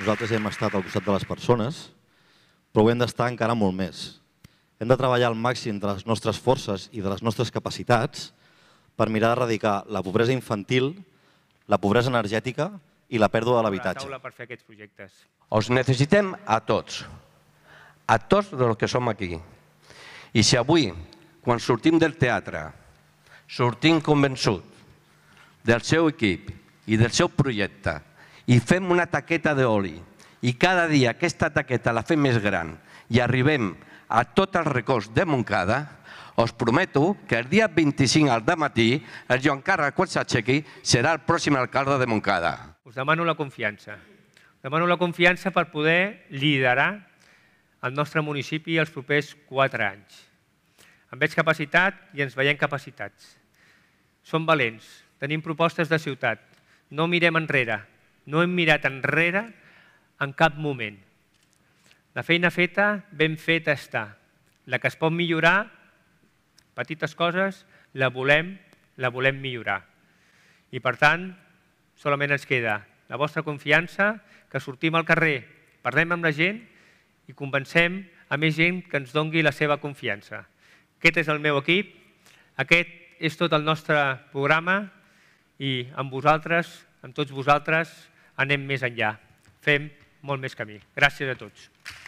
nosaltres hem estat al costat de les persones, però ho hem d'estar encara molt més. Hem de treballar al màxim de les nostres forces i de les nostres capacitats per mirar d'erradicar la pobresa infantil, la pobresa energètica i la pèrdua de l'habitatge. La per fer aquests projectes. Els necessitem a tots, a tots dels que som aquí. I si avui, quan sortim del teatre, sortim convençut del seu equip i del seu projecte, i fem una taqueta d'oli i cada dia aquesta taqueta la fem més gran i arribem a tot el records de Montcada, us prometo que el dia 25 al matí el Joan Carles quan s'aixequi serà el pròxim alcalde de Montcada. Us demano la confiança. Demano la confiança per poder liderar el nostre municipi els propers quatre anys. Em veig capacitat i ens veiem capacitats. Som valents, tenim propostes de ciutat, no mirem enrere, no hem mirat enrere en cap moment. La feina feta, ben feta està. La que es pot millorar, petites coses, la volem, la volem millorar. I per tant, solament ens queda la vostra confiança, que sortim al carrer, parlem amb la gent i convencem a més gent que ens dongui la seva confiança. Aquest és el meu equip, aquest és tot el nostre programa i amb vosaltres, amb tots vosaltres, anem més enllà, fem molt més camí. Gràcies a tots.